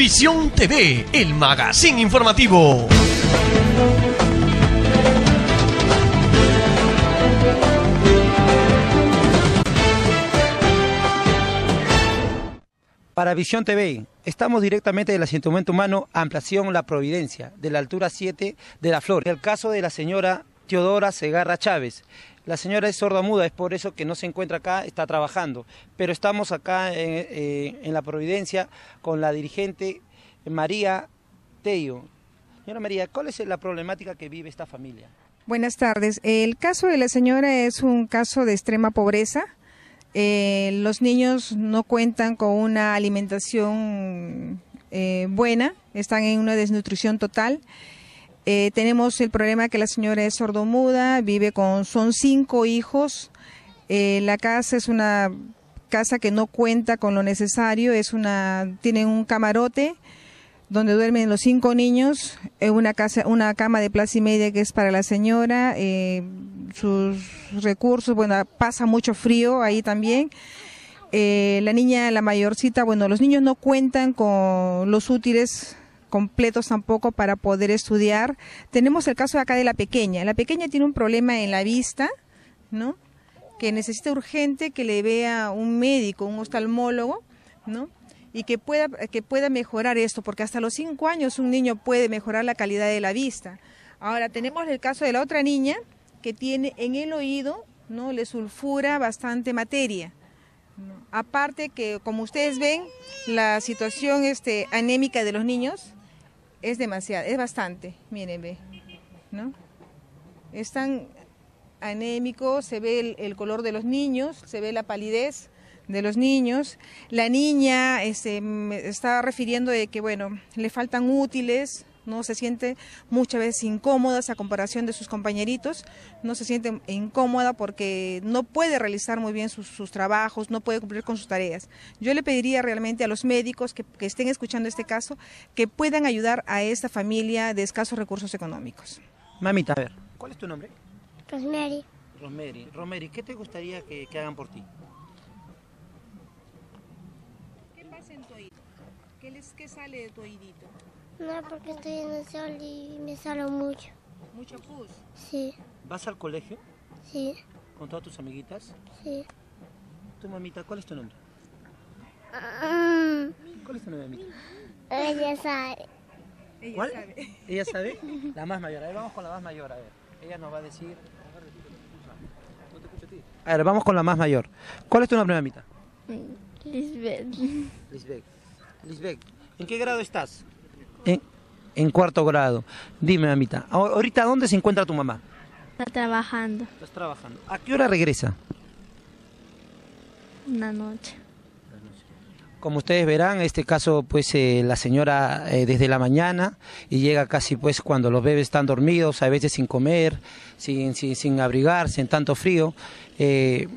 Visión TV, el magazine informativo. Para Visión TV, estamos directamente del asentamiento humano Ampliación La Providencia, de la altura 7 de la Flor. El caso de la señora Teodora Segarra Chávez, la señora es sorda es por eso que no se encuentra acá, está trabajando. Pero estamos acá en, eh, La Providencia con la dirigente María Teo. Señora María, ¿cuál es la problemática que vive esta familia? Buenas tardes. El caso de la señora es un caso de extrema pobreza. Eh, los niños no cuentan con una alimentación eh, buena, están en una desnutrición total. Eh, tenemos el problema que la señora es sordomuda, vive con, son cinco hijos. Eh, la casa es una casa que no cuenta con lo necesario, es una, tienen un camarote donde duermen los cinco niños, eh, una casa, una cama de plaza y media que es para la señora, sus recursos, bueno, pasa mucho frío ahí también. la niña, la mayorcita, bueno, los niños no cuentan con los útiles completos tampoco para poder estudiar. Tenemos el caso acá de la pequeña. La pequeña tiene un problema en la vista, ¿no? Que necesita urgente que le vea un médico, un oftalmólogo, ¿no? Y que pueda, que pueda mejorar esto, porque hasta los cinco años un niño puede mejorar la calidad de la vista. Ahora tenemos el caso de la otra niña que tiene en el oído, ¿no? Le sulfura bastante materia. Aparte que, como ustedes ven, la situación este, anémica de los niños, es demasiado, es bastante, miren, ve, ¿no? Es tan anémico, se ve el, color de los niños, se ve la palidez de los niños. La niña este, me está refiriendo de que, bueno, le faltan útiles, ¿no? Se siente muchas veces incómoda a comparación de sus compañeritos, no se siente incómoda porque no puede realizar muy bien sus, trabajos, no puede cumplir con sus tareas. Yo le pediría realmente a los médicos que, estén escuchando este caso que puedan ayudar a esta familia de escasos recursos económicos. Mamita, a ver, ¿cuál es tu nombre? Rosemary. Rosemary, ¿qué te gustaría que, hagan por ti? ¿Qué pasa en tu oído? qué sale de tu oídito? No, porque estoy en el sol y me salo mucho. ¿Mucho pus? Sí. ¿Vas al colegio? Sí. ¿Con todas tus amiguitas? Sí. ¿Tu mamita, cuál es tu nombre? Mm. ¿Cuál es tu nombre, mamita? Ella sabe. ¿Cuál? Ella sabe. La más mayor. A ver, vamos con la más mayor, a ver. Ella nos va a decir... a A ver, vamos con la más mayor. ¿Cuál es tu nombre, mamita? Lisbeth. Lisbeth. Lisbeth, ¿en qué grado estás? En, cuarto grado. Dime, mamita, ahorita dónde se encuentra tu mamá? Está trabajando. está trabajando. ¿A qué hora regresa? Una noche. Como ustedes verán, en este caso, pues eh, la señora eh, desde la mañana y llega casi pues cuando los bebés están dormidos, a veces sin comer, sin, sin, sin abrigarse, en tanto frío. Eh,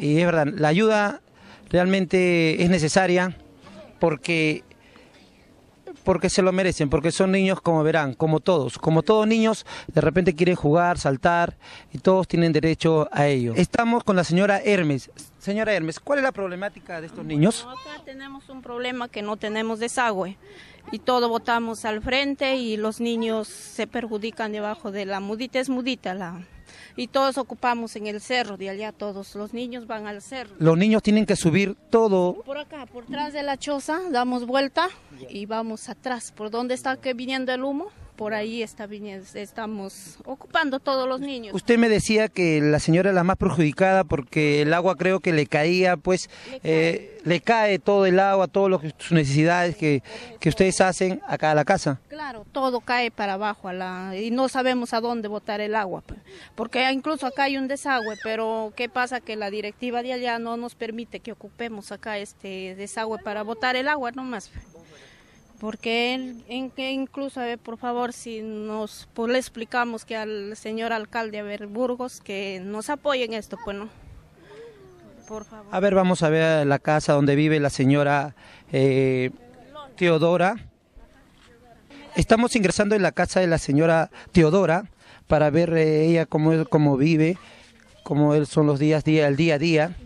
y es verdad, la ayuda realmente es necesaria porque porque se lo merecen, porque son niños como verán, como todos, como todos niños, de repente quieren jugar, saltar y todos tienen derecho a ello. Estamos con la señora Hermes. Señora Hermes, ¿cuál es la problemática de estos niños? acá tenemos un problema que no tenemos desagüe y todo votamos al frente y los niños se perjudican debajo de la mudita, es mudita la, y todos ocupamos en el cerro, de allá todos, los niños van al cerro. Los niños tienen que subir todo. Por acá, por atrás de la choza, damos vuelta y vamos atrás, por donde está que viniendo el humo. Por ahí está, estamos ocupando todos los niños. Usted me decía que la señora es la más perjudicada porque el agua creo que le caía, pues le eh, cae, todo el agua, todas sus necesidades que, que ustedes hacen acá a la casa. Claro, todo cae para abajo a la, y no sabemos a dónde botar el agua, pues, porque incluso acá hay un desagüe, pero ¿qué pasa? Que la directiva de allá no nos permite que ocupemos acá este desagüe para botar el agua nomás. Pues. Porque él, incluso, a ver, por favor, si nos pues, le explicamos que al señor alcalde, a ver, Burgos, que nos apoye en esto, pues no. A ver, vamos a ver la casa donde vive la señora eh, Teodora. Estamos ingresando en la casa de la señora Teodora para ver eh, ella cómo, cómo vive, cómo son los días, día, el día a día.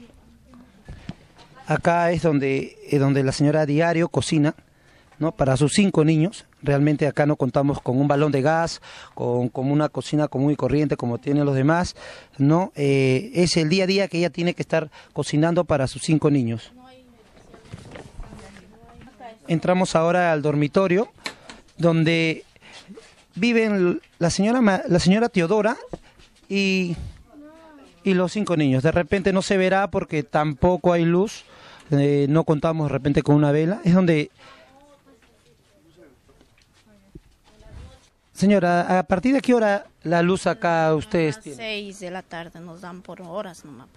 Acá es donde, eh, donde la señora diario cocina ¿no? para sus cinco niños. Realmente acá no contamos con un balón de gas, con, una cocina común y corriente como tienen los demás. No, eh, es el día a día que ella tiene que estar cocinando para sus cinco niños. Entramos ahora al dormitorio donde viven la señora, la señora Teodora y, los cinco niños. De repente no se verá porque tampoco hay luz, eh, no contamos de repente con una vela. Es donde... Señora, ¿a partir de qué hora la luz acá mm, ustedes tienen? seis de la tarde nos dan por horas nomás.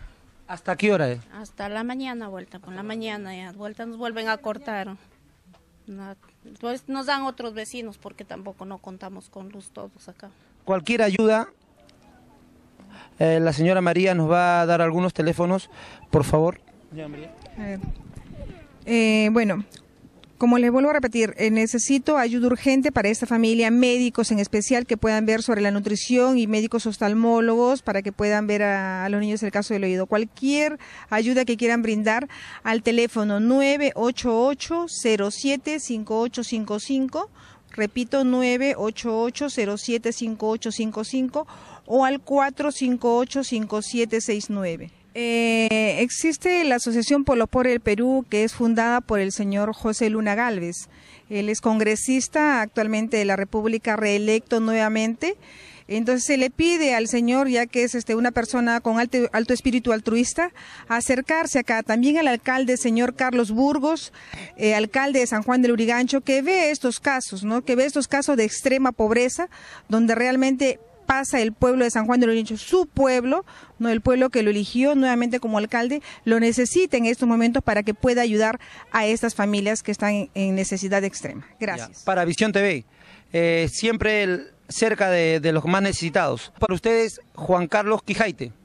¿Hasta qué hora? Hasta la mañana vuelta, con la mañana ya. Vuelta nos vuelven a cortar. Pues, nos dan otros vecinos porque tampoco no contamos con luz todos acá. Cualquier ayuda, eh, la señora María nos va a dar algunos teléfonos, por favor. Eh, bueno, como les vuelvo a repetir, eh, necesito ayuda urgente para esta familia, médicos en especial que puedan ver sobre la nutrición y médicos oftalmólogos para que puedan ver a, los niños el caso del oído. Cualquier ayuda que quieran brindar al teléfono 988 075855 repito, 988-075855 o al 458-5769. Eh, existe la Asociación Polo por el Perú, que es fundada por el señor José Luna Galvez. Él es congresista actualmente de la República, reelecto nuevamente. Entonces se le pide al Señor, ya que es este, una persona con alto, alto espíritu altruista, acercarse acá. También al alcalde, señor Carlos Burgos, eh, alcalde de San Juan del Urigancho, que ve estos casos, ¿no? que ve estos casos de extrema pobreza, donde realmente pasa el pueblo de San Juan de Luriencho, su pueblo, no el pueblo que lo eligió nuevamente como alcalde, lo necesita en estos momentos para que pueda ayudar a estas familias que están en necesidad extrema. Gracias. Para Visión TV, eh, siempre cerca de, de los más necesitados. Para ustedes, Juan Carlos Quijaite.